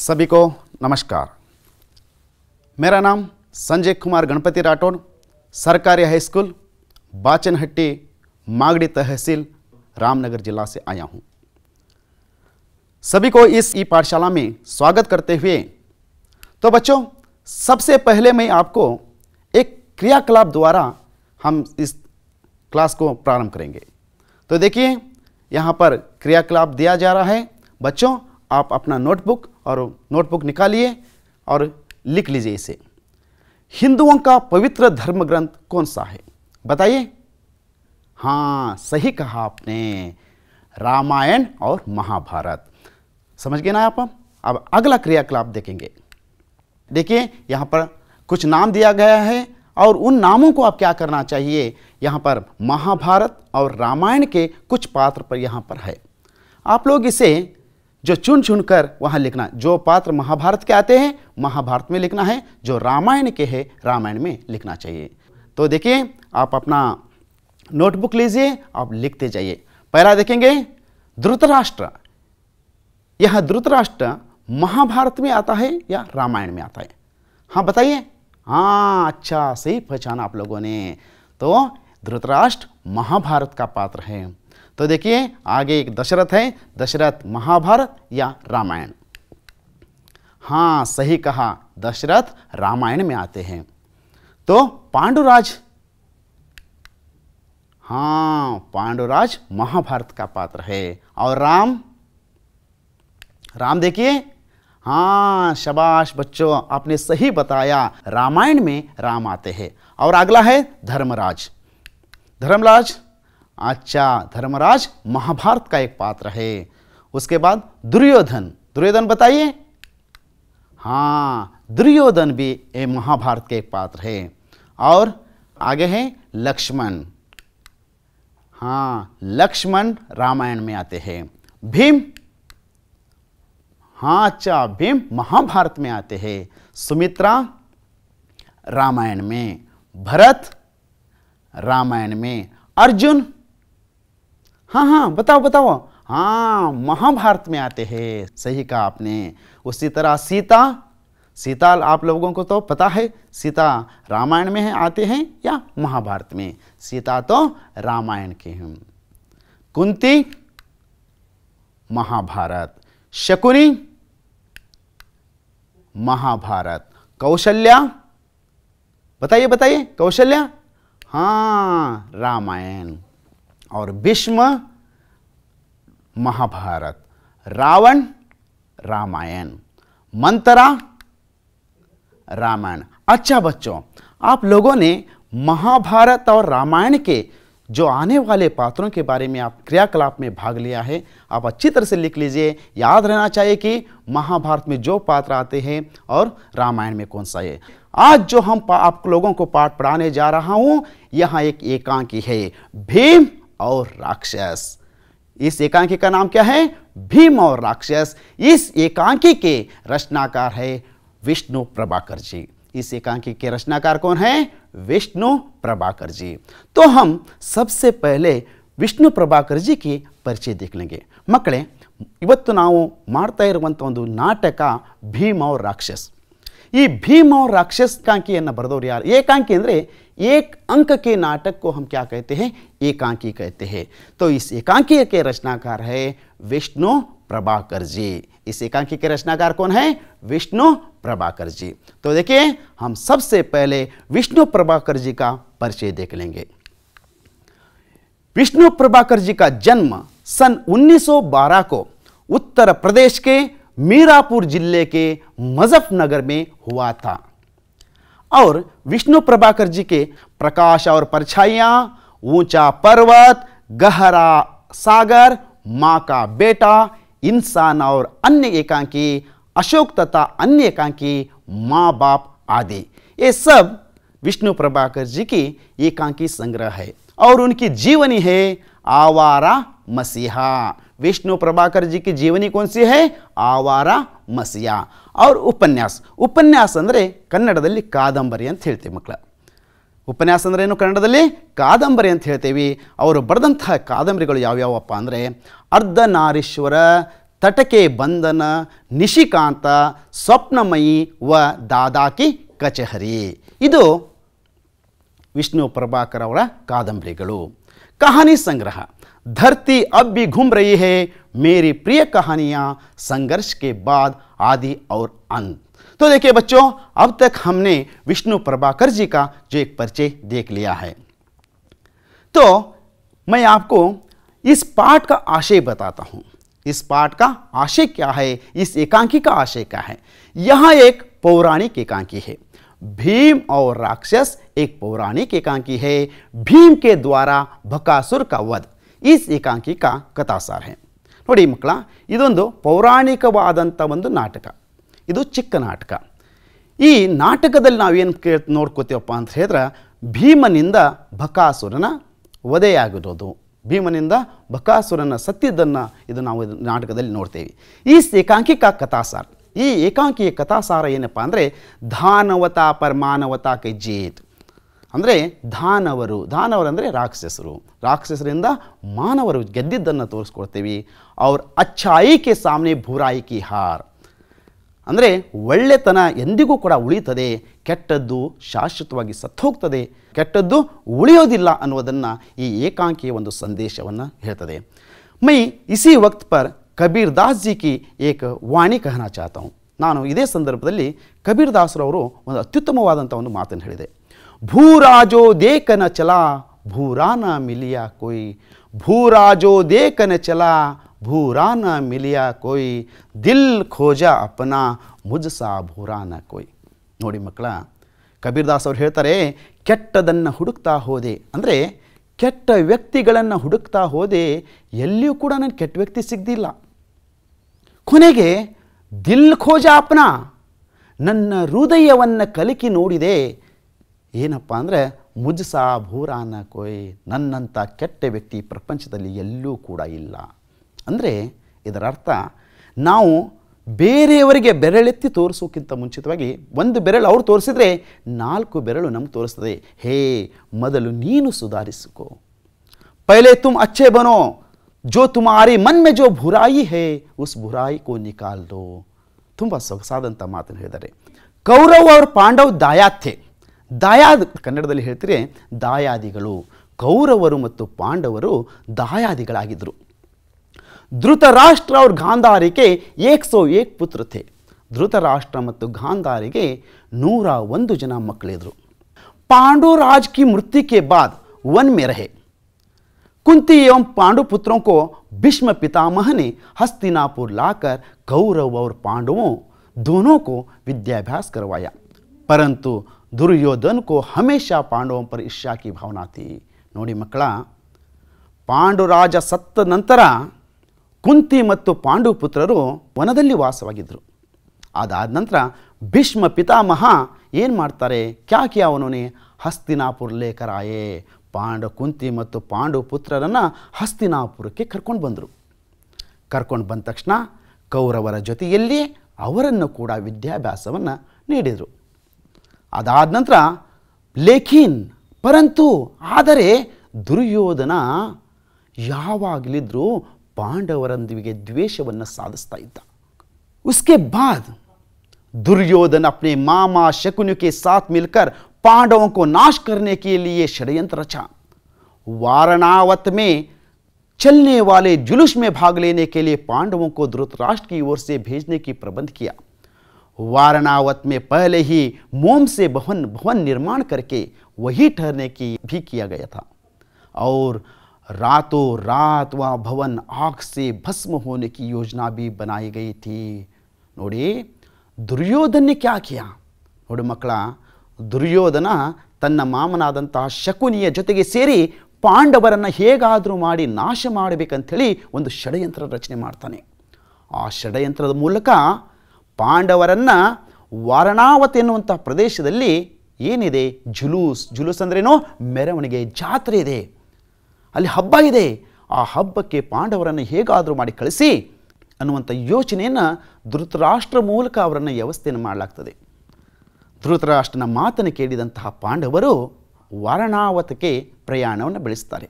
सभी को नमस्कार मेरा नाम संजय कुमार गणपति राठौर सरकारी हाई स्कूल बाचनहट्टी मागड़ी तहसील रामनगर जिला से आया हूँ सभी को इस ई पाठशाला में स्वागत करते हुए तो बच्चों सबसे पहले मैं आपको एक क्रियाकलाप द्वारा हम इस क्लास को प्रारंभ करेंगे तो देखिए यहाँ पर क्रियाकलाप दिया जा रहा है बच्चों आप अपना नोटबुक और नोटबुक निकालिए और लिख लीजिए इसे हिंदुओं का पवित्र धर्म ग्रंथ कौन सा है बताइए हाँ सही कहा आपने रामायण और महाभारत समझ गए ना आप अब अगला क्रियाकलाप देखेंगे देखिए यहाँ पर कुछ नाम दिया गया है और उन नामों को आप क्या करना चाहिए यहाँ पर महाभारत और रामायण के कुछ पात्र पर यहाँ पर है आप लोग इसे जो चुन चुन कर वहाँ लिखना जो पात्र महाभारत के आते हैं महाभारत में लिखना है जो रामायण के है रामायण में लिखना चाहिए तो देखिए आप अपना नोटबुक लीजिए आप लिखते जाइए पहला देखेंगे ध्रुतराष्ट्र यह ध्रुतराष्ट्र महाभारत में आता है या रामायण में आता है हाँ बताइए हाँ अच्छा सही पहचाना आप लोगों ने तो ध्रुतराष्ट्र महाभारत का पात्र है तो देखिए आगे एक दशरथ है दशरथ महाभारत या रामायण हाँ सही कहा दशरथ रामायण में आते हैं तो पांडुराज हाँ पांडुराज महाभारत का पात्र है और राम राम देखिए हाँ शबाश बच्चों आपने सही बताया रामायण में राम आते हैं और अगला है धर्मराज धर्मराज अच्छा धर्मराज महाभारत का एक पात्र है उसके बाद दुर्योधन दुर्योधन बताइए हाँ दुर्योधन भी ये महाभारत के एक पात्र है और आगे हैं लक्ष्मण हाँ लक्ष्मण रामायण में आते हैं भीम हाँ अच्छा भीम महाभारत में आते हैं सुमित्रा रामायण में भरत रामायण में अर्जुन हाँ हाँ बताओ बताओ हाँ महाभारत में आते हैं सही कहा आपने उसी तरह सीता सीता आप लोगों को तो पता है सीता रामायण में है आते हैं या महाभारत में सीता तो रामायण के हैं कुंती महाभारत शकुनी महाभारत कौशल्या बताइए बताइए कौशल्या हाँ रामायण और भीष्म महाभारत रावण रामायण मंत्रा रामायण अच्छा बच्चों आप लोगों ने महाभारत और रामायण के जो आने वाले पात्रों के बारे में आप क्रियाकलाप में भाग लिया है आप अच्छी तरह से लिख लीजिए याद रहना चाहिए कि महाभारत में जो पात्र आते हैं और रामायण में कौन सा है आज जो हम आप लोगों को पाठ पढ़ाने जा रहा हूं यहां एक एकांकी है भीम और राक्षस इस एकांकी का नाम क्या है भीम और राक्षस इस एकांकी के रचनाकार है विष्णु प्रभाकर जी इस एकांकी के रचनाकार कौन है विष्णु प्रभाकर जी तो हम सबसे पहले ವಿಷ್ಣು ಪ್ರಭಾಕರ್ ಜಿ ಕಿ ಪರಿಚಯ ದೇಖಲೆಂಗೆ ಮಕ್ಕಳೇ ಇವತ್ತು ನಾವು ಮಾಡ್ತಾ ಇರುವಂಥ ಒಂದು ನಾಟಕ ಭೀಮ ರಾಕ್ಷಸ್ ಈ ಭೀಮ ರಾಕ್ಷಸ್ ಕಾಂಕಿಯನ್ನು ಬರೆದವ್ರು ಯಾರು ಏಕಾಂಕಿ ಅಂದರೆ एक अंक के नाटक को हम क्या कहते हैं एकांकी कहते हैं तो इस एकांकी के रचनाकार है विष्णु प्रभाकर जी इस एकांकी के रचनाकार कौन है विष्णु प्रभाकर जी तो देखिए हम सबसे पहले विष्णु प्रभाकर जी का परिचय देख लेंगे विष्णु प्रभाकर जी का जन्म सन 1912 को उत्तर प्रदेश के मीरापुर जिले के मजफ्फनगर में हुआ था और विष्णु प्रभाकर जी के प्रकाश और परछाइया ऊंचा पर्वत गहरा सागर माँ का बेटा इंसान और अन्य एकांकी अशोक तथा अन्य एकांकी माँ बाप आदि ये सब विष्णु प्रभाकर जी की एकांकी संग्रह है और उनकी जीवनी है आवारा मसीहा ವಿಷ್ಣು प्रभाकर जी की जीवनी कौन सी ಆವಾರ ಮಸಿಯ ಅವ್ರ ಉಪನ್ಯಾಸ ಉಪನ್ಯಾಸ ಅಂದರೆ ಕನ್ನಡದಲ್ಲಿ ಕಾದಂಬರಿ ಅಂತ ಹೇಳ್ತೀವಿ ಮಕ್ಕಳ ಉಪನ್ಯಾಸ ಅಂದ್ರೆ ಏನು ಕನ್ನಡದಲ್ಲಿ ಕಾದಂಬರಿ ಅಂತ ಹೇಳ್ತೀವಿ ಅವರು ಬರೆದಂತಹ ಕಾದಂಬರಿಗಳು ಯಾವ್ಯಾವಪ್ಪ ಅಂದರೆ ಅರ್ಧನಾರೀಶ್ವರ ತಟಕೆ ಬಂಧನ ನಿಶಿಕಾಂತ ಸ್ವಪ್ನಮಯಿ ವ ದಾದಾಕಿ ಕಚಹರಿ ಇದು ವಿಷ್ಣು ಪ್ರಭಾಕರ್ ಅವರ ಕಾದಂಬರಿಗಳು ಕಹಾನಿ ಸಂಗ್ರಹ धरती अब भी घूम रही है मेरी प्रिय कहानियां संघर्ष के बाद आदि और अंत तो देखिए बच्चों अब तक हमने विष्णु प्रभाकर जी का जो एक परिचय देख लिया है तो मैं आपको इस पाठ का आशय बताता हूं इस पाठ का आशय क्या है इस एकांकी का आशय क्या है यहां एक पौराणिक एकांकी है भीम और राक्षस एक पौराणिक एकांकी है भीम के द्वारा भकासुर का वध ಈಸ್ ಏಕಾಂಕಿಕ ಕಥಾಸಾರ ನೋಡಿ ಮಕ್ಕಳ ಇದೊಂದು ಪೌರಾಣಿಕವಾದಂಥ ಒಂದು ನಾಟಕ ಇದು ಚಿಕ್ಕ ನಾಟಕ ಈ ನಾಟಕದಲ್ಲಿ ನಾವೇನು ಕೇ ನೋಡ್ಕೋತೀವಪ್ಪ ಅಂತ ಹೇಳಿದ್ರೆ ಭೀಮನಿಂದ ಬಕಾಸುರನ ವಧೆಯಾಗಿರೋದು ಭೀಮನಿಂದ ಬಕಾಸುರನ ಸತ್ತಿದ್ದನ್ನು ಇದು ನಾವು ನಾಟಕದಲ್ಲಿ ನೋಡ್ತೇವೆ ಈ ಏಕಾಂಕಿಕ ಕಥಾಸಾರ ಈ ಏಕಾಂಕಿಯ ಕಥಾಸಾರ ಏನಪ್ಪ ಅಂದರೆ ಧಾನವತಾ ಪರಮಾನವತಾ ಕೈ ಜೇತು ಅಂದರೆ ದಾನವರು ದಾನವರು ಅಂದರೆ ರಾಕ್ಷಸರು ರಾಕ್ಷಸರಿಂದ ಮಾನವರು ಗೆದ್ದಿದ್ದನ್ನು ತೋರಿಸ್ಕೊಡ್ತೀವಿ ಅವ್ರ ಅಚ್ಚಾಯಿಕೆ ಸಾಮ್ನೆ ಭೂರಾಯಿಕಿ ಹಾರ್ ಅಂದರೆ ಒಳ್ಳೆತನ ಎಂದಿಗೂ ಕೂಡ ಉಳಿಯುತ್ತದೆ ಕೆಟ್ಟದ್ದು ಶಾಶ್ವತವಾಗಿ ಸತ್ತೋಗ್ತದೆ ಕೆಟ್ಟದ್ದು ಉಳಿಯೋದಿಲ್ಲ ಅನ್ನೋದನ್ನು ಈ ಏಕಾಂಕಿಯ ಒಂದು ಸಂದೇಶವನ್ನು ಹೇಳ್ತದೆ ಮೈ ಇಸಿ ವಕ್ತ್ ಪರ್ ಕಬೀರ್ ದಾಸ್ ಜಿ ಕಿ ಏಕ ವಾಣಿ ಕಹನ ಚಾತಾವು ನಾನು ಇದೇ ಸಂದರ್ಭದಲ್ಲಿ ಕಬೀರ್ ದಾಸರವರು ಒಂದು ಅತ್ಯುತ್ತಮವಾದಂಥ ಒಂದು ಮಾತನ್ನು ಹೇಳಿದೆ ಭೂರಾಜೋ ದೇಕನ ಚಲ ಭೂರಾನ ಮಿಲಿಯಾ ಕೊಯ್ ಭೂರಾಜೋ ದೇಕನ ಚಲ ಭೂರಾನ ಮಿಲಿಯಾ ಕೊಯ್ ದಿಲ್ ಖೋಜ ಅಪನ ಮುಜ್ಸಾ ಭೂರಾನ ಕೊಯ್ ನೋಡಿ ಮಕ್ಕಳ ಕಬೀರ್ದಾಸ್ ಅವ್ರು ಹೇಳ್ತಾರೆ ಕೆಟ್ಟದನ್ನು ಹುಡುಕ್ತಾ ಹೋದೆ ಅಂದರೆ ಕೆಟ್ಟ ವ್ಯಕ್ತಿಗಳನ್ನು ಹುಡುಕ್ತಾ ಹೋದೆ ಎಲ್ಲಿಯೂ ಕೂಡ ನನಗೆ ಕೆಟ್ಟ ವ್ಯಕ್ತಿ ಸಿಗ್ದಿಲ್ಲ ಕೊನೆಗೆ ದಿಲ್ ಖೋಜ ಅಪ್ನ ನನ್ನ ಹೃದಯವನ್ನು ಕಲಕಿ ನೋಡಿದೆ ಏನಪ್ಪ ಅಂದರೆ ಮುಜ್ಸಾ ಭೂರಾನ ಕೊಯ್ ನನ್ನಂಥ ಕೆಟ್ಟ ವ್ಯಕ್ತಿ ಪ್ರಪಂಚದಲ್ಲಿ ಎಲ್ಲೂ ಕೂಡ ಇಲ್ಲ ಅಂದರೆ ಇದರ ಅರ್ಥ ನಾವು ಬೇರೆಯವರಿಗೆ ಬೆರಳೆತ್ತಿ ತೋರಿಸೋಕ್ಕಿಂತ ಮುಂಚಿತವಾಗಿ ಒಂದು ಬೆರಳು ಅವ್ರು ತೋರಿಸಿದರೆ ನಾಲ್ಕು ಬೆರಳು ನಮ್ಗೆ ತೋರಿಸ್ತದೆ ಹೇ ಮೊದಲು ನೀನು ಸುಧಾರಿಸಿಕೊ ಪೈಲೆ ತುಮ್ ಅಚ್ಚೆ ಬನೋ ಜೋ ತುಮಾರಿ ಮನ್ಮೆ ಜೋ ಭುರಾಯಿ ಹೇ ಉಸ್ ಭುರಾಯಿ ಕೋ ನಿಕಾಲ್ದೋ ತುಂಬ ಸೊಗಸಾದಂಥ ಮಾತನ್ನು ಹೇಳಿದ್ದಾರೆ ಕೌರವ್ ಅವ್ರ ಪಾಂಡವ್ ದಾಯಾಥೆ ದಾಯಾದ ಕನ್ನಡದಲ್ಲಿ ಹೇಳ್ತೀರಿ ದಾಯಾದಿಗಳು ಕೌರವರು ಮತ್ತು ಪಾಂಡವರು ದಾಯಾದಿಗಳಾಗಿದ್ದರು ಧೃತರಾಷ್ಟ್ರ ಅವ್ರ ಗಾಂಧಾರಿಗೆ ಏಕ್ ಸೋ ಏಕ್ ಪುತ್ರತೆ ಧೃತರಾಷ್ಟ್ರ ಮತ್ತು ಗಾಂಧಾರಿಗೆ ನೂರ ಒಂದು ಜನ ಮಕ್ಕಳಿದ್ರು ಪಾಂಡುರಾಜ್ ಕಿ ಮೃತ್ಯುಕೆ ಬಾದ್ ಒನ್ ಮೆರಹೆ ಕುಂತಿ ಎಂ ಪಾಂಡು ಪುತ್ರಂಕೋ ಭೀಷ್ಮ ಭೀಷ್ಮ ಹಸ್ತಿನಾಪುರ್ ಲಾಕರ್ ಕೌರವ್ ಅವ್ರ लाकर ದೋನೋಕೋ और ಕರವಾಯ ಪರಂತು ವಿದ್ಯಾಭ್ಯಾಸ ದುರ್ಯೋಧನ್ ಕೋ ಹಮೇಶ ಪಾಂಡವಂ ಪರ ईर्ष्या ಭಾವನಾತಿ ನೋಡಿ ಮಕ್ಕಳ ಪಾಂಡುರಾಜ ಸತ್ತ ನಂತರ ಕುಂತಿ ಮತ್ತು ಪಾಂಡು ಪುತ್ರರು ವನದಲ್ಲಿ ವಾಸವಾಗಿದ್ದರು ಅದಾದ ನಂತರ ಭೀಷ್ಮ ಪಿತಾಮಹ ಏನು ಮಾಡ್ತಾರೆ ಕ್ಯಾಕೆ ಅವನೇ ಹಸ್ತಿನಾಪುರ ಲೇಖರಾಯೇ ಪಾಂಡು ಕುಂತಿ ಮತ್ತು ಪಾಂಡು ಪುತ್ರರನ್ನು ಹಸ್ತಿನಾಪುರಕ್ಕೆ ಕರ್ಕೊಂಡು ಬಂದರು ಕರ್ಕೊಂಡು ಬಂದ ತಕ್ಷಣ ಕೌರವರ ಜೊತೆಯಲ್ಲಿಯೇ ಅವರನ್ನು ಕೂಡ ವಿದ್ಯಾಭ್ಯಾಸವನ್ನು ನೀಡಿದರು ಆದ ಆದ ನಂತರ ಲೇಕಿನ್ ಪರಂತು ಆದರೆ ದುರ್ಯೋಧನ ಯಾವಾಗಲೂ ಆದ್ರು ಪಾಂಡವರndviಗೆ ದ್ವೇಷವನ್ನು ಸಾಧಿಸುತ್ತಿದ್ದ. ಉಸ್ಕೇ ಬಾದ್ ದುರ್ಯೋಧನ ಅಪ್ನೆ ಮಾಮಾ ಶಕುನ್ಯ ಕೆ ಸಾತ್ ಮಿಲ್ಕರ್ ಪಾಂಡವೋಂ ಕೋ ನಾಶ್ ಕರ್ನೆ ಕೆ ಲಿಯೇ ಶಡಿಯಂತ್ರ ರಚಾ ವಾರಣಾವತ್ ಮೇ ಚಲ್ನೆ ವಾಲೆ ಜುಲುಶ್ ಮೇ ಭಾಗ್ ಲೇನೆ ಕೆ ಲಿಯೇ ಪಾಂಡವೋಂ ಕೋ ದುರದ್ರಾಷ್ಟ್ ಕಿ ಓರ್ ಸೆ ಭೇಜ್ನೆ ಕೆ ಪ್ರಬಂಧ್ ಕಿಯಾ वारणावत में पहले ही मोम से भवन भवन निर्माण करके वही ठहरने की भी किया गया था और रातों रात वह भवन आग से भस्म होने की योजना भी बनाई गई थी ನೋಡಿ ದುರ್ಯೋಧನ ಕ್ಯಾಕಿಯ ನೋಡಿ ಮಕ್ಕಳ ದುರ್ಯೋಧನ ತನ್ನ ಮಾಮನಾದಂತಹ ಶಕುನಿಯ ಜೊತೆಗೆ ಸೇರಿ ಪಾಂಡವರನ್ನು ಹೇಗಾದರೂ ಮಾಡಿ ನಾಶ ಮಾಡಬೇಕಂಥೇಳಿ ಒಂದು ಷಡ್ಯಂತ್ರ ರಚನೆ ಮಾಡ್ತಾನೆ ಆ ಷಡ್ಯಂತ್ರದ ಮೂಲಕ ಪಾಂಡವರನ್ನು ವಾರಣಾವತಿ ಎನ್ನುವಂಥ ಪ್ರದೇಶದಲ್ಲಿ ಏನಿದೆ ಜುಲೂಸ್ ಜುಲೂಸ್ ಅಂದ್ರೇನೋ ಮೆರವಣಿಗೆ ಜಾತ್ರೆ ಇದೆ ಅಲ್ಲಿ ಹಬ್ಬ ಇದೆ ಆ ಹಬ್ಬಕ್ಕೆ ಪಾಂಡವರನ್ನು ಹೇಗಾದರೂ ಮಾಡಿ ಕಳಿಸಿ ಅನ್ನುವಂಥ ಯೋಚನೆಯನ್ನು ಧೃತರಾಷ್ಟ್ರ ಮೂಲಕ ಅವರನ್ನು ವ್ಯವಸ್ಥೆಯನ್ನು ಮಾಡಲಾಗ್ತದೆ ಧೃತರಾಷ್ಟ್ರನ ಮಾತನ್ನು ಕೇಳಿದಂತಹ ಪಾಂಡವರು ವಾರಣಾವತಕ್ಕೆ ಪ್ರಯಾಣವನ್ನು ಬೆಳೆಸ್ತಾರೆ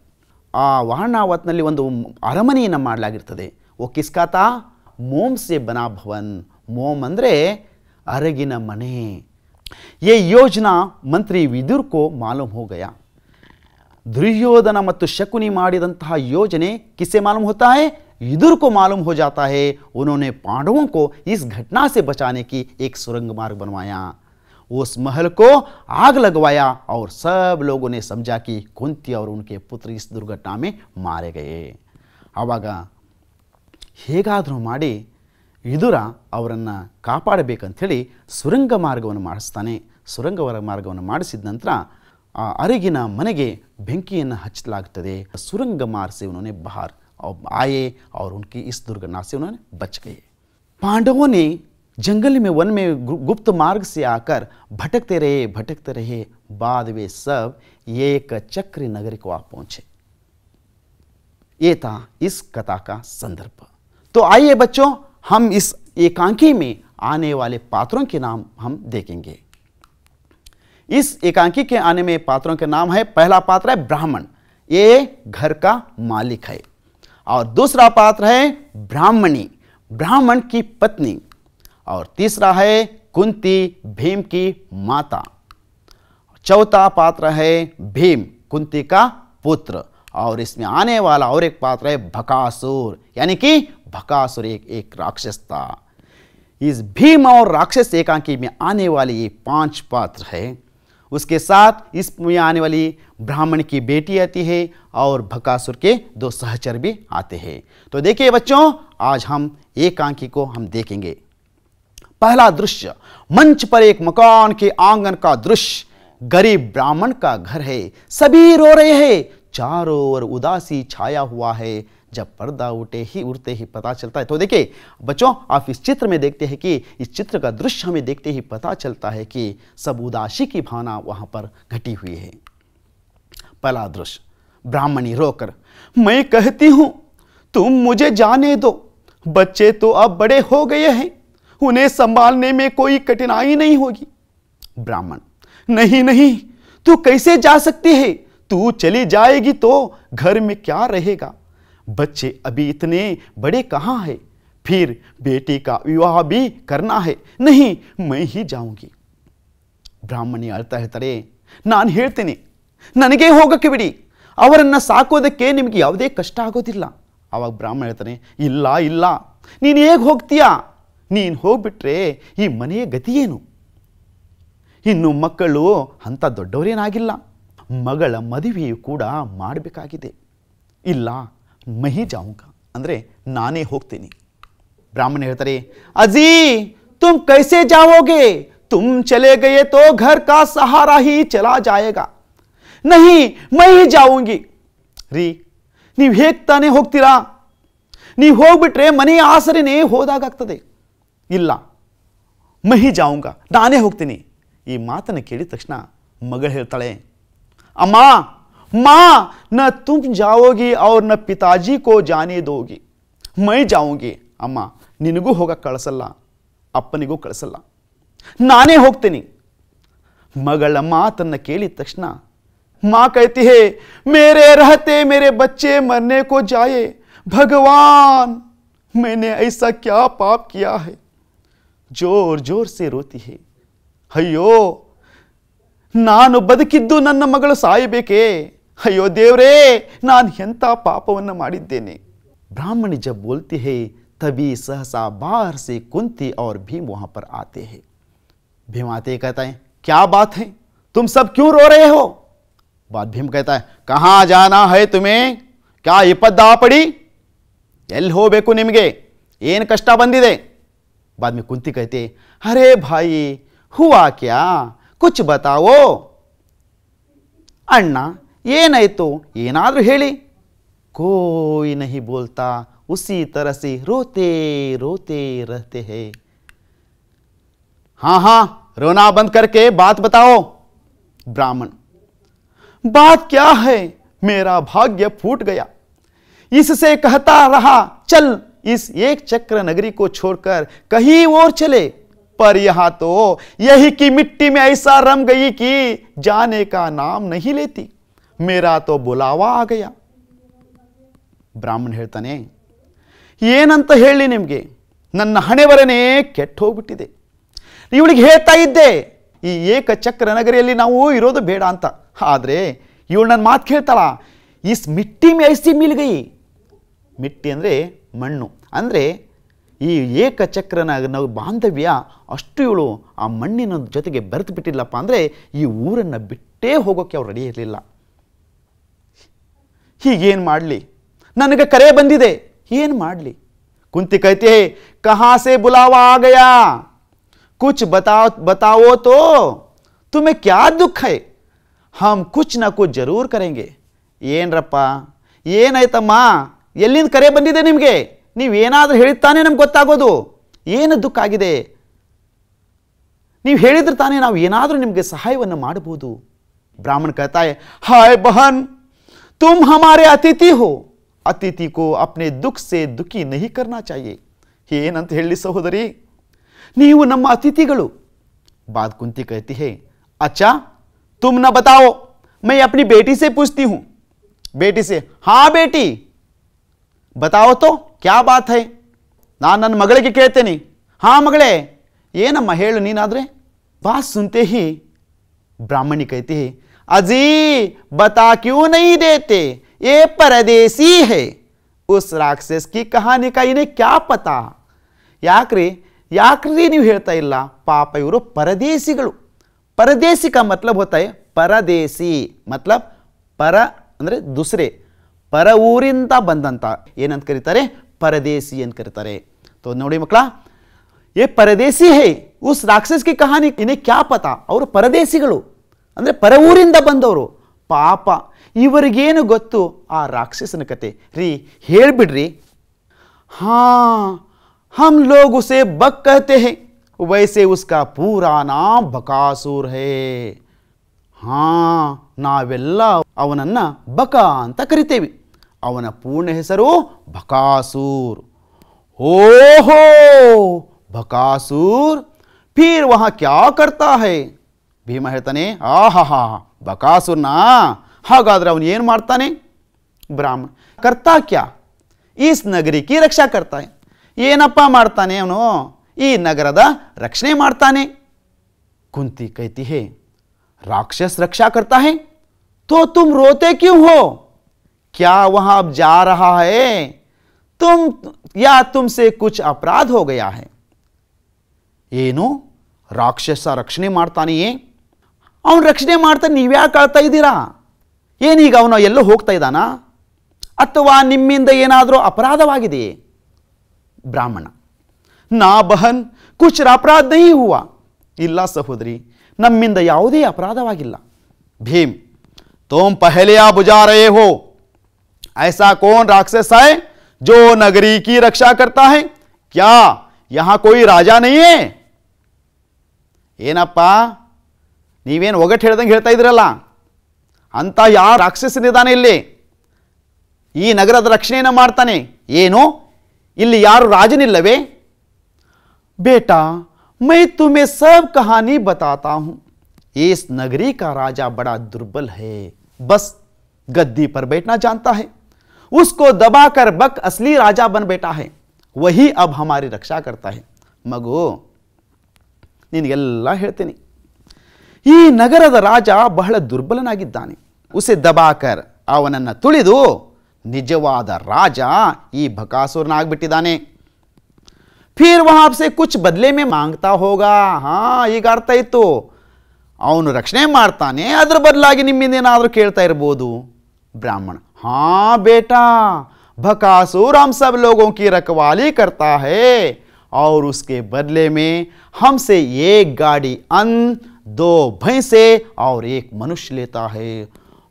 ಆ ವಾರಣಾವತ್ನಲ್ಲಿ ಒಂದು ಅರಮನೆಯನ್ನು ಮಾಡಲಾಗಿರ್ತದೆ ಓ ಕಿಸ್ಕಾತ ಮೋಮ್ಸೆ ಬನಾಭವನ್ मोम अरे अरगिन मने ये योजना मंत्री ವಿದುರ್ಕೋ ಮಾಲೂಮ್ ಹೋಗಯ ದುರ್ಯೋಧನ ಮತ್ತು ಶಕುನಿ ಮಾಡಿದಂತಹ ಯೋಜನೆ ಕಿಸ್ಸೆ ಮಾಲೂಮ್ ಹೋತಾ ಹೇ युदुर को मालूम हो जाता है उन्होंने पांडवों को इस घटना से बचाने की एक सुरंग मार्ग बनवाया उस महल को आग लगवाया और सब लोगों ने समझा कि कुंती और उनके पुत्र इस दुर्घटना में मारे गए आवाग हेगा ಮಾಡಿ ವಿದುರ ಅವರನ್ನು ಕಾಪಾಡಬೇಕಂಥೇಳಿ ಸುರಂಗ ಮಾರ್ಗವನ್ನು ಮಾಡಿಸ್ತಾನೆ ಸುರಂಗವರ ಮಾರ್ಗವನ್ನು ಮಾಡಿಸಿದ ನಂತರ ಆ ಅರಿಗಿನ ಮನೆಗೆ ಬೆಂಕಿಯನ್ನು ಹಚ್ಚಲಾಗ್ತದೆ ಸುರಂಗ ಮಾರ್ से उन्होंने आए और उनकी इस दुर्घटना से उन्होंने बच गए पांडवों ने जंगल में वन में गुप्त मार्ग से आकर भटकते रहे भटकते रहे बाद वे सब एक चक्र नगर को आ पहुंचे ये था इस कथा का संदर्भ तो आइए बच्चों हम इस एकांकी में आने वाले पात्रों के नाम हम देखेंगे इस एकांकी के आने में पात्रों के नाम है पहला पात्र है ब्राह्मण ये घर का मालिक है और दूसरा पात्र है ब्राह्मणी ब्राह्मण की पत्नी और तीसरा है कुंती भीम की माता चौथा पात्र है भीम कुंती का पुत्र और इसमें आने वाला और एक पात्र है भकासुर यानी कि भकासुर एक एक राक्षस था इस भीम और राक्षस एकांकी में आने वाले ये पांच पात्र है उसके साथ में आने वाली ब्राह्मण की बेटी आती है और भकासुर के दो सहचर भी आते हैं तो देखिए बच्चों आज हम एकांकी को हम देखेंगे पहला दृश्य मंच पर एक मकान के आंगन का दृश्य गरीब ब्राह्मण का घर है सभी रो रहे हैं चारों ओर उदासी छाया हुआ है जब पर्दा उठे ही उड़ते ही पता चलता है तो देखिए बच्चों आप इस चित्र में देखते हैं कि इस चित्र का दृश्य हमें देखते ही पता चलता है कि सब उदासी की भावना वहां पर घटी हुई है पहला दृश्य ब्राह्मणी रोकर मैं कहती हूं तुम मुझे जाने दो बच्चे तो अब बड़े हो गए हैं उन्हें संभालने में कोई कठिनाई नहीं होगी ब्राह्मण नहीं नहीं तू कैसे जा सकती है तू चली जाएगी तो घर में क्या रहेगा बच्चे अभी इतने बड़े कहाँ हैं फिर बेटी का विवाह भी करना है नहीं मैं ही ಬ್ರಾಹ್ಮಣಿ ಅಳ್ತಾ ಹೇಳ್ತಾರೆ ನಾನು ಹೇಳ್ತೇನೆ ನನಗೆ ಹೋಗೋಕ್ಕೆ ಬಿಡಿ ಅವರನ್ನು ಸಾಕೋದಕ್ಕೆ ನಿಮಗೆ ಯಾವುದೇ ಕಷ್ಟ ಆಗೋದಿಲ್ಲ ಆವಾಗ ಬ್ರಾಹ್ಮಣ ಹೇಳ್ತಾನೆ ಇಲ್ಲ ಇಲ್ಲ ನೀನು ಹೇಗೆ ಹೋಗ್ತೀಯಾ ನೀನು ಹೋಗ್ಬಿಟ್ರೆ ಈ ಮನೆಯ ಗತಿಯೇನು ಇನ್ನು ಮಕ್ಕಳು ಅಂಥ ದೊಡ್ಡವರೇನಾಗಿಲ್ಲ ಮಗಳ ಮದುವೆಯು ಕೂಡ ಮಾಡಬೇಕಾಗಿದೆ ಇಲ್ಲ ಮಹಿ ಜಾವುಂಗ ಅಂದರೆ ನಾನೇ ಹೋಗ್ತೀನಿ ಬ್ರಾಹ್ಮಣ ಹೇಳ್ತಾರೆ ಅಜಿ ತುಮ್ ಕೈಸೆ ಜಾವೋಗೆ ತುಮ್ ಚಲೇ ಗಯೇ ತೋ ಘರ್ ಕಾ ಸಹಾರಾ ಹಿ ಚಲಾ ಜಾಯೇಗ ನಹಿ ಮೈ ಜಾವುಂಗಿ ರೀ ನೀವು ಹೇಗೆ ತಾನೇ ಹೋಗ್ತೀರಾ ನೀವು ಹೋಗ್ಬಿಟ್ರೆ ಮನೆಯ ಆಸರೆನೇ ಹೋದಾಗಾಗ್ತದೆ ಇಲ್ಲ ಮಹಿ ಜಾವುಂಗ ನಾನೇ ಹೋಗ್ತೀನಿ ಈ ಮಾತನ್ನು ಕೇಳಿದ ತಕ್ಷಣ ಮಗಳು ಹೇಳ್ತಾಳೆ ಅಮ್ಮ मां न तुम जाओगी और न पिताजी को जाने दोगी मैं जाऊंगी अम्मा नू होगा कलसल अपनिगू कलसल नाने हेनी मगत कक्षण माँ कहती है मेरे रहते मेरे बच्चे मरने को जाए भगवान मैंने ऐसा क्या पाप किया है जोर जोर से रोती है अयो नानु बदकू नन्न मगल बेके ಅಯ್ಯೋ देवरे ನಾನು ಎಂಥ ಪಾಪವನ್ನು ಮಾಡಿದ್ದೇನೆ ब्राह्मण जब बोलते हैं तभी सहसा बाहर से कुंती और भीम वहां पर आते हैं भीम आते ही कहता है क्या बात है तुम सब क्यों रो रहे हो बाद भीम कहता है कहाँ जाना है तुम्हें क्या विपद आ पड़ी ಎಲ್ಲಿ ಹೋಗಬೇಕು ನಿಮಗೆ ಏನು ಕಷ್ಟ ಬಂದಿದೆ बाद में कुंती कहते अरे भाई हुआ क्या कुछ बताओ अण्णा ऐन कोई नहीं बोलता उसी ಬೋಲ್ತಾ ಉಸಿ रोते रोते ರೋತೆ ರಹತೆ ಹೇ हाँ हाँ रोना बंद करके बात बताओ ब्राह्मण बात क्या है मेरा भाग्य फूट गया इससे कहता रहा चल इस एक चक्र नगरी को छोड़कर कहीं और चले पर यहां तो यही की मिट्टी में ऐसा रम गई कि जाने का नाम नहीं लेती ಮೇರಾ ತೋ ಬುಲಾವ ಆಗಯ ಬ್ರಾಹ್ಮಣ ಹೇಳ್ತಾನೆ ಏನಂತ ಹೇಳಿ ನಿಮಗೆ ನನ್ನ ಹಣೆವರನೇ ಕೆಟ್ಟ ಹೋಗ್ಬಿಟ್ಟಿದೆ ಇವಳಿಗೆ ಹೇಳ್ತಾ ಇದ್ದೆ ಈ ಏಕಚಕ್ರ ನಗರಿಯಲ್ಲಿ ನಾವು ಇರೋದು ಬೇಡ ಅಂತ ಆದರೆ ಇವಳು ನನ್ನ ಮಾತು ಕೇಳ್ತಾಳ ಇಸ್ ಮಿಟ್ಟಿ ಮೇಯಿಸಿ ಮಿಲ್ಗೈ ಮಿಟ್ಟಿ ಅಂದರೆ ಮಣ್ಣು ಅಂದರೆ ಈ ಏಕಚಕ್ರನ ಬಾಂಧವ್ಯ ಅಷ್ಟು ಇವಳು ಆ ಮಣ್ಣಿನ ಜೊತೆಗೆ ಬರೆದು ಬಿಟ್ಟಿಲ್ಲಪ್ಪ ಅಂದರೆ ಈ ಊರನ್ನು ಬಿಟ್ಟೇ ಹೋಗೋಕ್ಕೆ ಅವ್ರು ರೆಡಿ ಇರಲಿಲ್ಲ ಹೀಗೇನು ಮಾಡಲಿ ನನಗೆ ಕರೆ ಬಂದಿದೆ ಏನು ಮಾಡಲಿ ಕುಂತಿ ಕೈತೆ ಕಹಾಸೆ ಬುಲಾವ ಆಗಯ ಕುಚ್ कुछ ಬತಾವೋ ತೋ तो ಕ್ಯಾ ದುಃಖ दुख ಹಮ್ ಕುಚ್ ನ ಕುಚ್ ಜರೂರ್ ಕರೆಂಗೆ ಏನ್ರಪ್ಪ ಏನಾಯ್ತಮ್ಮ ಎಲ್ಲಿಂದ ಕರೆ ಬಂದಿದೆ ನಿಮಗೆ ನೀವೇನಾದರೂ ಹೇಳಿದ್ ತಾನೇ ನಮ್ಗೆ ಗೊತ್ತಾಗೋದು ಏನು ದುಃಖ ಆಗಿದೆ ನೀವು ಹೇಳಿದ್ರೆ ತಾನೇ ನಾವು ಏನಾದರೂ ನಿಮಗೆ ಸಹಾಯವನ್ನು ಮಾಡಬಹುದು ಬ್ರಾಹ್ಮಣ ಕಳ್ತಾಯ ಹಾಯ್ ಬಹನ್ तुम हमारे अतिथि हो अतिथि को अपने दुख से दुखी नहीं करना चाहिए ಏನಂತ ಹೇಳಿ ಸಹೋದರಿ ನೀವು ನಮ್ಮ ಅತಿಥಿಗಳು ಬಾದ್ कहती है अच्छा तुम ना बताओ मैं अपनी बेटी से पूछती हूं बेटी से हाँ बेटी बताओ तो क्या बात है ना कहते ನನ್ನ ಮಗಳಿಗೆ ಕೇಳ್ತೇನೆ ये ಮಗಳೇ ಏನಮ್ಮ ಹೇಳು ನೀನಾದರೆ बात सुनते ही ब्राह्मणी कहती है अजी बता क्यों नहीं देते ये परदेसी है उस राक्षस की कहानी का इन्हें क्या पता ಯಾಕ್ರಿ ಯಾಕ್ರಿ ನೀವು ಹೇಳ್ತಾ ಇಲ್ಲ ಪಾಪ ಇವರು ಪರದೇಶಿಗಳು ಪರದೇಶಿ ಕಾ ಮತ್ಲಬ್ ಹೋತಾಯ್ ಪರದೇಶಿ ಮತ್ಲಬ್ ಪರ ಅಂದರೆ ದೂಸರೆ ಪರ ಊರಿಂದ ಬಂದಂತ ಏನಂತ ಕರಿತಾರೆ ಪರದೇಶಿ ಅಂತ ಕರೀತಾರೆ ತೋ ನೋಡಿ ಮಕ್ಕಳ ಏ ಪರದೇಸಿ ಹೇ ಉಸ್ ರಾಕ್ಷಸ್ ಕಿ ಕಹಾನಿ ಇನೇ ಕ್ಯಾ ಪತ ಅವರು ಪರದೇಶಿಗಳು ಅಂದರೆ ಪರವೂರಿಂದ ಬಂದವರು ಪಾಪ ಇವರಿಗೇನು ಗೊತ್ತು ಆ ರಾಕ್ಷಸನ ಕತೆ ರೀ ಹೇಳಿಬಿಡ್ರಿ ಹಾ ಹಮ್ ಲೋಗ್ ಉಸೆ ಬಕ್ ಕತೆ ವೈಸೆ ಉಸ್ಕಾ ಪೂರಾ ಬಕಾಸೂರ್ ಹೇ ಹಾ ನಾವೆಲ್ಲ ಅವನನ್ನ ಬಕ ಅಂತ ಕರಿತೇವೆ ಅವನ ಪೂರ್ಣ ಹೆಸರು ಬಕಾಸೂರ್ ಓಹೋ ಬಕಾಸೂರ್ ಫೀರ್ ವಹ ಕ್ಯಾ ಕರ್ತಾ ಹೈ भीम हेतने आह बकासुरना हाँतने ब्राह्मण करता क्या इस नगरी की रक्षा करता है ऐनपाने नगर दक्षण माताने कुंती कहती है राक्षस रक्षा करता है तो तुम रोते क्यों हो क्या वहां अब जा रहा है तुम या तुमसे कुछ अपराध हो गया है एनु राक्षस रक्षण मारता माताने है ಅವನು ರಕ್ಷಣೆ ಮಾಡ್ತಾ ನೀವು ಕಳ್ತಾ ಇದ್ದೀರಾ ಏನೀಗ ಅವನು ಎಲ್ಲೋ ಹೋಗ್ತಾ ಇದ್ದಾನ ಅಥವಾ ನಿಮ್ಮಿಂದ ಏನಾದರೂ ಅಪರಾಧವಾಗಿದೆಯೇ ಬ್ರಾಹ್ಮಣ ನಾ ಬಹನ್ ಕುಚರ ಅಪರಾಧ ನೈ ಹೂವ ಇಲ್ಲ ಸಹೋದರಿ ನಮ್ಮಿಂದ ಯಾವುದೇ ಅಪರಾಧವಾಗಿಲ್ಲ ಭೀಮ್ ತೋಂ ಪಹಲೆಯ ಬುಜಾರಯೇ ಹೋ ಐಸಾ ಕೋನ್ ರಾಕ್ಷಸ ಹೈ ಜೋ ನಗರಿ ಕಿ ರಕ್ಷಾ ಕರ್ತಾ ಹೈ ಕ್ಯಾ ಯಹಾ ಕೋಯಿ ರಾಜಾ ನೈಯೇ ಏನಪ್ಪ ನೀವೇನ್ ಒಗಟ ಹೇಳಿದಂಗೆ ಹೇಳ್ತಾ ಇದಿರಲ್ಲ ಅಂತಾ ಯಾರು ರಾಕ್ಷಸನಿದಾನ ಇಲ್ಲಿ ಈ ನಗರದ ರಕ್ಷಣೆಯನ್ನು ಮಾಡತಾನೆ ಏನು ಇಲ್ಲಿ ಯಾರು ರಾಜನಿಲ್ಲವೇ بیٹಾ ಮೈ ತುಮೆ ಸಬ್ કહಾನಿ ಬತತಾ ہوں ಈಸ್ ನಗರಿ ಕಾ ರಾಜಾ ಬಡಾ ದುರ್ಬಲ ಹೈ ಬಸ್ ಗದೀ پر بیٹھನಾ ಜಾನ್ತಾ ಹೈ उसको दबाकर ಬಕ್ असली ರಾಜಾ বন بیٹಾ ಹೈ وہی ಅಬ್ ಹಮಾರಿ ರಕ್ಷಾ ಕರ್ತಾ ಹೈ ಮಗೋ ನೀಂಗೆಲ್ಲ ಹೇಳ್ತಿನಿ ಈ ನಗರದ ರಾಜ ಬಹಳ ದುರ್ಬಲನಾಗಿದ್ದಾನೆ ಉಸೆ ದಬಾಕರ್ ಅವನನ್ನು ತುಳಿದು ನಿಜವಾದ ರಾಜ ಈ ಬಕಾಸುರನಾಗ್ಬಿಟ್ಟಿದ್ದಾನೆ ಫೀರ್ ವಾಪ್ಸೆ ಕುಚ್ ಬದಲೆ ಮೇ ಮಾಂಗ್ತಾ ಹೋಗಾ ಹಾಂ ಈಗ ಅರ್ಥ ಇತ್ತು ಅವನು ರಕ್ಷಣೆ ಮಾಡ್ತಾನೆ ಅದರ ಬದಲಾಗಿ ನಿಮ್ಮಿಂದೇನಾದರೂ ಕೇಳ್ತಾ ಇರ್ಬೋದು ಬ್ರಾಹ್ಮಣ ಹಾಂ ಬೇಟಾ बकासुर हम सब लोगों की रखवाली करता है और उसके बदले में हमसे एक गाड़ी अन्न दो भैंसे और एक मनुष्य लेता है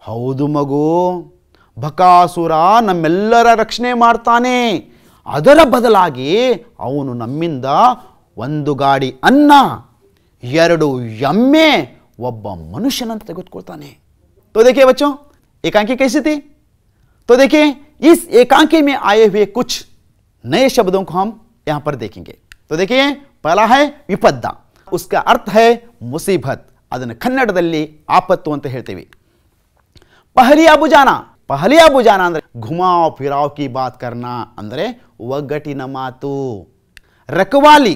ಹೌದು मगो ಬಕಾಸುರ नमेल रक्षण ಮಾಡ್ತಾನೆ अदर बदल ಅವನು ನಮ್ಮಿಂದ ಒಂದು ಗಾಡಿ तो देखिए बच्चों एकांकी कैसी थी तो देखिए इस एकांकी में आए हुए कुछ नए शब्दों को हम यहां पर देखेंगे तो देखिए पहला है विपदा उसका अर्थ है मुसीबत अद्वन कन्डदली आपत्त हेतीवी पहलिया बुजाना पहलिया बुजाना अरे घुमाव फिराव की बात करना अरे वगटन रकवाली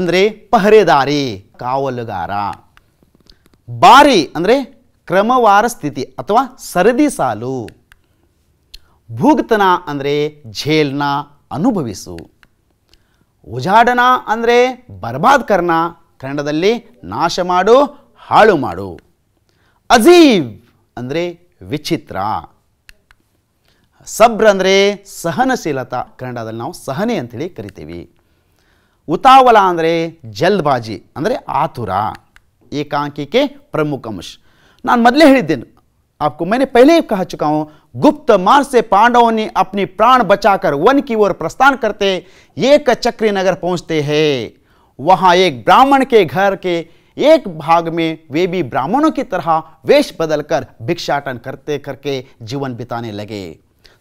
अरे पहरेदारी कावलगार बारी अरे क्रमवार स्थिति अथवा सरदी सा भूगतना अरे झेलना अनुभवसु ಉಜಾಡನ ಅಂದರೆ ಬರ್ಬಾದ್ ಕರ್ನಾ ಕನ್ನಡದಲ್ಲಿ ನಾಶ ಮಾಡು ಹಾಳು ಮಾಡು ಅಜೀವ್ ಅಂದರೆ ವಿಚಿತ್ರ ಸಬ್ರ್ ಅಂದರೆ ಸಹನಶೀಲತಾ ಕನ್ನಡದಲ್ಲಿ ನಾವು ಸಹನೆ ಅಂತೇಳಿ ಕರಿತೀವಿ ಉತಾವಲ ಅಂದರೆ ಜಲ್ದ್ಬಾಜಿ ಅಂದರೆ ಆತುರ ಏಕಾಂಕಿಕೆ ಪ್ರಮುಖ ಅಂಶ ನಾನು ಮೊದಲೇ ಹೇಳಿದ್ದೇನೆ आपको मैंने पहले ही कह चुका हूं गुप्त मार से पांडवों ने अपने प्राण बचाकर वन की ओर प्रस्थान करते एक चक्री नगर पहुंचते हैं वहां एक ब्राह्मण के घर के एक भाग में वे भी ब्राह्मणों की तरह वेश बदलकर भिक्षाटन करते करके जीवन बिताने लगे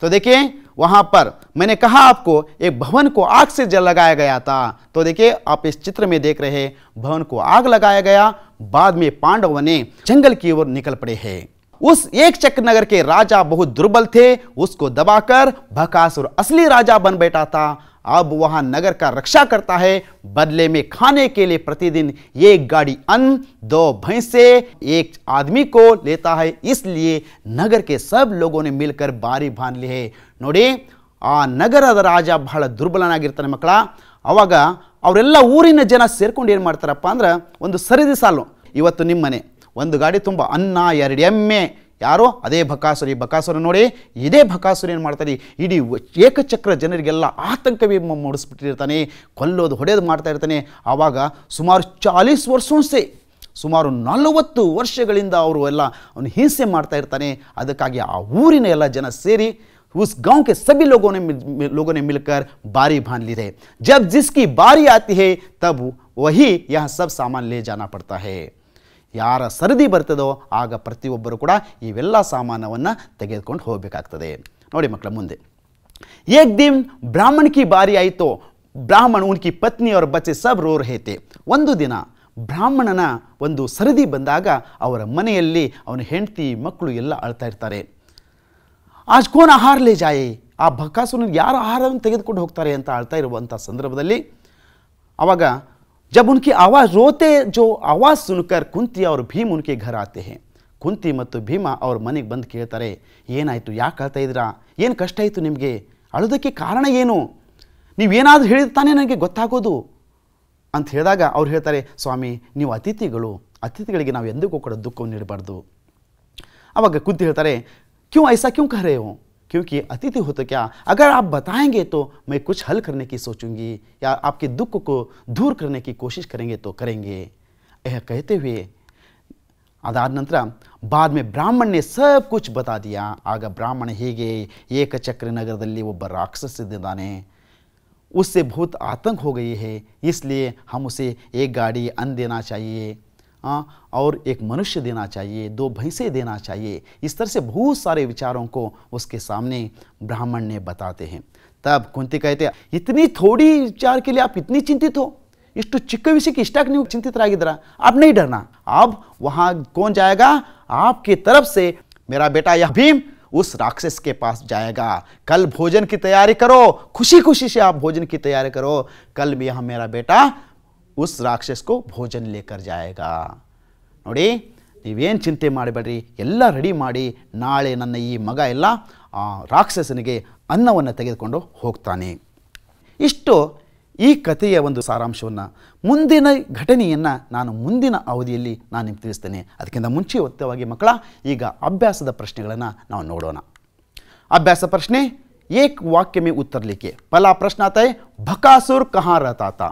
तो देखिए वहां पर मैंने कहा आपको एक भवन को आग से जल लगाया गया था तो देखिए आप इस चित्र में देख रहे भवन को आग लगाया गया बाद में पांडवों ने जंगल की ओर निकल पड़े हैं उस एक चक नगर के राजा बहुत दुर्बल थे उसको दबाकर भकासुर असली राजा बन बैठा था अब वहां नगर का रक्षा करता है बदले में खाने के लिए प्रतिदिन एक गाड़ी अन्न दो भैंसे एक आदमी को लेता है इसलिए नगर के सब लोगों ने मिलकर बारी बांध ली है नोड़ी आ नगर राजा बहुत ದುರ್ಬಲನಾಗಿರ್ತಾನೆ मकड़ा ಅವಾಗ ऊरी जन ಜನ ಸೇರ್ಕೊಂಡು ಏನು ಮಾಡ್ತಾರಪ್ಪ ಅಂದ್ರೆ ಒಂದು ಒಂದು ಗಾಡಿ ತುಂಬ ಅನ್ನ ಎರಡು ಎಮ್ಮೆ ಯಾರೋ ಅದೇ ಬಕಾಸುರಿ ಬಕಾಸುರ ನೋಡಿ ಇದೇ ಬಕಾಸುರಿ ಏನು ಮಾಡ್ತಾರೆ ಇಡೀ ಏಕಚಕ್ರ ಜನರಿಗೆಲ್ಲ ಆತಂಕವೇ ಮೂಡಿಸ್ಬಿಟ್ಟಿರ್ತಾನೆ ಕೊಲ್ಲೋದು ಹೊಡೆಯೋದು ಮಾಡ್ತಾ ಇರ್ತಾನೆ ಆವಾಗ ಸುಮಾರು ಚಾಲೀಸ್ ವರ್ಷೋಸೆ ಸುಮಾರು ನಲವತ್ತು ವರ್ಷಗಳಿಂದ ಅವರು ಎಲ್ಲ ಅವನು ಹಿಂಸೆ ಮಾಡ್ತಾ ಇರ್ತಾನೆ ಅದಕ್ಕಾಗಿ ಆ ಊರಿನ ಎಲ್ಲ ಜನ ಸೇರಿ ಉಸ್ ಗಾಂವ್ಕೆ ಸಭಿ ಲೋಗೋನೆ ಲೋಗೋನೆ ಮಿಲ್ಕರ್ ಬಾರಿ ने ಜಬ್ ಜಿಸ್ಕಿ ಬಾರಿ ಆತಿ ಹೇ जब जिसकी बारी आती है तब वही यह ಯಾರ ಸರದಿ ಬರ್ತದೋ ಆಗ ಪ್ರತಿಯೊಬ್ಬರು ಕೂಡ ಇವೆಲ್ಲ ಸಾಮಾನವನ್ನು ತೆಗೆದುಕೊಂಡು ಹೋಗಬೇಕಾಗ್ತದೆ ನೋಡಿ ಮಕ್ಕಳ ಮುಂದೆ ಏಕ್ ದಿನ್ ಬ್ರಾಹ್ಮಣಕಿ ಬಾರಿ ಆಯಿತು ಬ್ರಾಹ್ಮಣ ಉನ್ಕಿ ಪತ್ನಿ ಅವರ ಬಚ್ಚೆ ಸಬ್ ರೋರ್ ಹೇತೆ ಒಂದು ದಿನ ಬ್ರಾಹ್ಮಣನ ಒಂದು ಸರದಿ ಬಂದಾಗ ಅವರ ಮನೆಯಲ್ಲಿ ಅವನ ಹೆಂಡತಿ ಮಕ್ಕಳು ಎಲ್ಲ ಅಳ್ತಾ ಇರ್ತಾರೆ ಆಜ್ಕೋನ್ ಆಹಾರ ಲೇ ಜಾಯ್ ಆ ಬಕಾಸುನ ಯಾರ ಆಹಾರವನ್ನು ತೆಗೆದುಕೊಂಡು ಹೋಗ್ತಾರೆ ಅಂತ ಅಳ್ತಾ ಇರುವಂಥ ಸಂದರ್ಭದಲ್ಲಿ ಆವಾಗ जब उनकी आवाज़ रोते जो आवाज़ कुंती ಕುಂತಿ भीम उनके घर आते हैं ಕುಂತಿ ಮತ್ತು ಭೀಮ ಅವ್ರ ಮನೆಗೆ ಬಂದು ಕೇಳ್ತಾರೆ ಏನಾಯಿತು ಯಾಕೆ ಅಳ್ತಾ ಇದ್ದೀರಾ ಏನು ಕಷ್ಟ ಆಯಿತು ನಿಮಗೆ ಅಳೋದಕ್ಕೆ ಕಾರಣ ಏನು ನೀವೇನಾದರೂ ಹೇಳಿದ ತಾನೇ ನನಗೆ ಗೊತ್ತಾಗೋದು ಅಂತ ಹೇಳಿದಾಗ ಅವ್ರು ಹೇಳ್ತಾರೆ ಸ್ವಾಮಿ ನೀವು ಅತಿಥಿಗಳು ಅತಿಥಿಗಳಿಗೆ ನಾವು ಎಂದಿಗೂ ಕೂಡ ದುಃಖವನ್ನು ನೀಡಬಾರ್ದು ಆವಾಗ ಕುಂತಿ ಹೇಳ್ತಾರೆ ಕ್ಯೂ ಐಸಾ ಕ್ಯೂ ಕರೆಯೋ क्योंकि अतिथि हो तो क्या अगर आप बताएंगे तो मैं कुछ हल करने की सोचूंगी या आपके दुख को दूर करने की कोशिश करेंगे तो करेंगे यह कहते हुए आधार बाद में ब्राह्मण ने ಅದಾದನಂತರ ಬಾದ್ಮೆ ಬ್ರಾಹ್ಮಣನೇ ಸಬ್ ಕುಚ್ ಬತಾ ದಿಯಾ एक चक्र नगर ಏಕಚಕ್ರ वो ಒಬ್ಬ दिदाने उससे बहुत आतंक हो गई है इसलिए हम उसे एक गाड़ी अन्न देना चाहिए आ, हाँ, और एक मनुष्य देना चाहिए दो भैंसे देना चाहिए इस तरह से बहुत सारे विचारों को उसके सामने ब्राह्मण ने बताते हैं तब कुंती कहते इतनी थोड़ी विचार के लिए आप इतनी चिंतित हो तो की इष्टा ವಿಷಯಕ್ಕೆ चिंतित रहा इधर आप नहीं डरना अब वहां कौन जाएगा आपके तरफ से मेरा बेटा यह भीम उस राक्षस के पास जाएगा कल भोजन की तैयारी करो खुशी खुशी से आप भोजन की तैयारी करो कल भी यहां मेरा बेटा ಉಸ್ ರಾಕ್ಷಸ್ಗೂ ಭೋಜನ್ ಲೇಕರ್ ಜಾಯಗ ನೋಡಿ ನೀವೇನು ಚಿಂತೆ ಮಾಡಬೇಡ್ರಿ ಎಲ್ಲ ರೆಡಿ ಮಾಡಿ ನಾಳೆ ನನ್ನ ಈ ಮಗ ಎಲ್ಲ ಆ ರಾಕ್ಷಸನಿಗೆ ಅನ್ನವನ್ನು ತೆಗೆದುಕೊಂಡು ಹೋಗ್ತಾನೆ ಇಷ್ಟು ಈ ಕಥೆಯ ಒಂದು ಸಾರಾಂಶವನ್ನು ಮುಂದಿನ ಘಟನೆಯನ್ನು ನಾನು ಮುಂದಿನ ಅವಧಿಯಲ್ಲಿ ನಾನು ನಿಮ್ಗೆ ತಿಳಿಸ್ತೇನೆ ಅದಕ್ಕಿಂತ ಮುಂಚೆ ಒತ್ತವಾಗಿ ಮಕ್ಕಳ ಈಗ ಅಭ್ಯಾಸದ ಪ್ರಶ್ನೆಗಳನ್ನು ನಾವು ನೋಡೋಣ ಅಭ್ಯಾಸ ಪ್ರಶ್ನೆ ಏಕ್ ವಾಕ್ಯ ಮೇ ಉತ್ತರಲಿಕ್ಕೆ ಆತ ಪ್ರಶ್ನಾತ ಬಕಾಸುರ್ ಕಹಾರತಾತ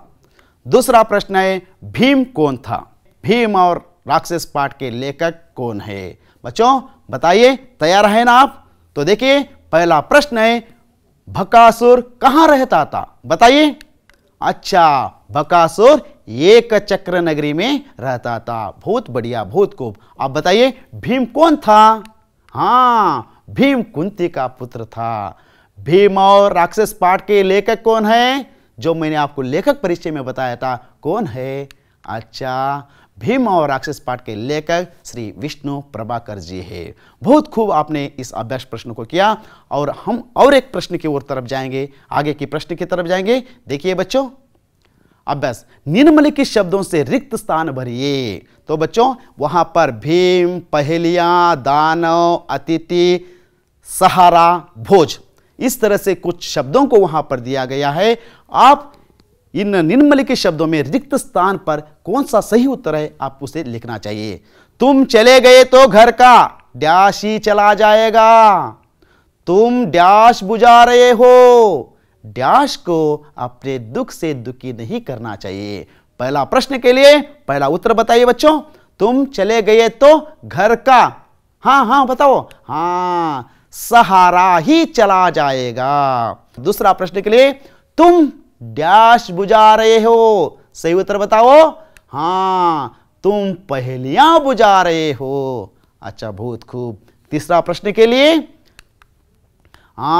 दूसरा प्रश्न है भीम कौन था भीम और राक्षस पाठ के लेखक कौन है बच्चों बताइए तैयार है ना आप तो देखिए पहला प्रश्न है भकासुर कहां रहता था बताइए अच्छा भकासुर एक चक्र नगरी में रहता था बहुत बढ़िया बहुत खूब आप बताइए भीम कौन था हाँ भीम कुंती का पुत्र था भीम और राक्षस पाठ के लेखक कौन है जो मैंने आपको लेखक परिचय में बताया था कौन है अच्छा भीम और राक्षस पाठ के लेखक श्री विष्णु प्रभाकर जी है बहुत खूब आपने इस अभ्यास प्रश्न को किया और हम और एक प्रश्न की ओर तरफ जाएंगे आगे की प्रश्न की तरफ जाएंगे देखिए बच्चों अभ्यास निम्नलिखित शब्दों से रिक्त स्थान भरिए तो बच्चों वहां पर भीम पहलिया दानव अतिथि सहारा भोज इस तरह से कुछ शब्दों को वहां पर दिया गया है आप इन निम्नलिखित शब्दों में रिक्त स्थान पर कौन सा सही उत्तर है आप उसे लिखना चाहिए तुम चले गए तो घर का डैश ही चला जाएगा तुम डैश बुझा रहे हो डैश को अपने दुख से दुखी नहीं करना चाहिए पहला प्रश्न के लिए पहला उत्तर बताइए बच्चों तुम चले गए तो घर का हाँ हाँ बताओ हाँ सहारा ही चला जाएगा दूसरा प्रश्न के लिए तुम डैश बुझा रहे हो सही उत्तर बताओ हाँ तुम पहलियां बुझा रहे हो अच्छा बहुत खूब तीसरा प्रश्न के लिए हा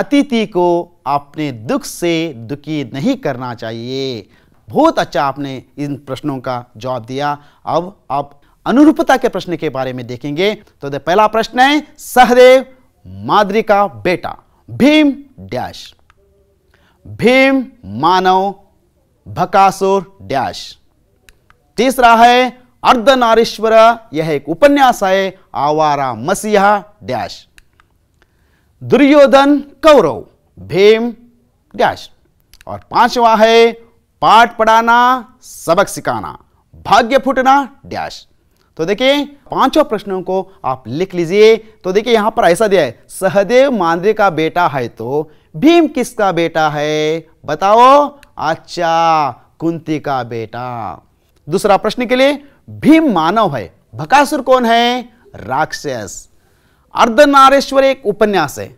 अतिथि को अपने दुख से दुखी नहीं करना चाहिए बहुत अच्छा आपने इन प्रश्नों का जवाब दिया अब आप अनुरूपता के प्रश्न के बारे में देखेंगे तो दे पहला प्रश्न है सहदेव माद्री का बेटा भीम डैश भीम मानव भकासुर डैश तीसरा है अर्धनारीश्वर यह एक उपन्यास है आवारा मसीहा डैश दुर्योधन कौरव भीम डैश और पांचवा है पाठ पढ़ाना सबक सिखाना भाग्य फूटना डैश तो देखिए पांचों प्रश्नों को आप लिख लीजिए तो देखिए यहां पर ऐसा दिया है सहदेव मांदे का बेटा है तो भीम किसका बेटा है बताओ अच्छा कुंती का बेटा दूसरा प्रश्न के लिए भीम मानव है भकासुर कौन है राक्षस अर्धनारेश्वर एक उपन्यास है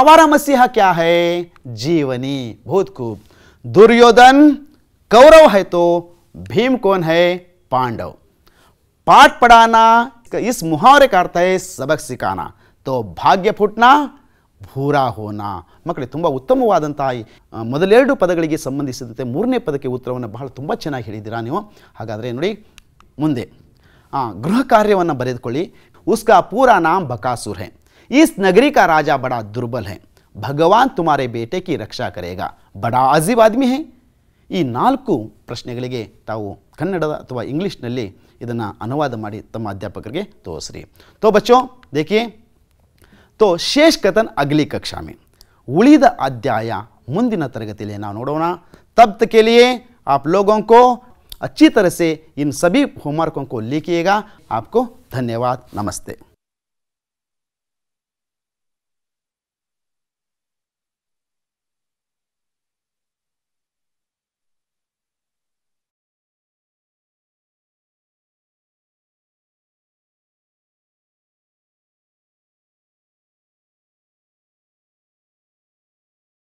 आवारा मसीहा क्या है जीवनी बहुत खूब दुर्योधन कौरव है तो भीम कौन है पांडव पाठ पढ़ाना इस मुहावरे का अर्थ है सबक ತೋ ಭಾಗ್ಯ ಪುಟ್ನ ಭೂರಾ ಹೋನ ಮಕ್ಕಳೇ ತುಂಬ ಉತ್ತಮವಾದಂತಹ ಮೊದಲೆರಡು ಪದಗಳಿಗೆ ಸಂಬಂಧಿಸಿದಂತೆ ಮೂರನೇ ಪದಕ್ಕೆ ಉತ್ತರವನ್ನು ಬಹಳ ತುಂಬ ಚೆನ್ನಾಗಿ ಹೇಳಿದ್ದೀರಾ ನೀವು ಹಾಗಾದರೆ ನೋಡಿ ಮುಂದೆ ಗೃಹ ಕಾರ್ಯವನ್ನು ಬರೆದುಕೊಳ್ಳಿ ಉಸ್ಕಾ ಪೂರಾ ನಾಮ್ ಬಕಾಸುರ್ ಹೇ ಈಸ್ ನಗರಿ ಕಾ ರಾಜ ಬಡ ದುರ್ಬಲ್ ಹೇ ಭಗವಾನ್ ತುಮಾರೆ ಬೇಟೆ ಕಿ ರಕ್ಷಾ ಕರೆಗ ಬಡ ಅಜೀಬ್ ಆದ್ಮಿ ಹೇ ಈ ನಾಲ್ಕು ಪ್ರಶ್ನೆಗಳಿಗೆ ತಾವು ಕನ್ನಡದ ಅಥವಾ ಇಂಗ್ಲೀಷ್ನಲ್ಲಿ ಇದನ್ನು ಅನುವಾದ ಮಾಡಿ ತಮ್ಮ ಅಧ್ಯಾಪಕರಿಗೆ ತೋರಿಸ್ರಿ ತೋ ಬಚ್ಚೋ ದೇಖಿಯೇ ತೋ ಶೇಷ್ ಕಥನ್ ಅಗಲಿ ಕಕ್ಷಾ ಮೇ ಉಳಿದ ಅಧ್ಯಾಯ ಮುಂದಿನ ತರಗತಿಯಲ್ಲಿ ನಾವು ನೋಡೋಣ ತಬ್ ತಕೇಲಿಯೇ आप लोगों को अच्छी तरह से इन सभी होमवर्कों को लिखिएगा आपको धन्यवाद नमस्ते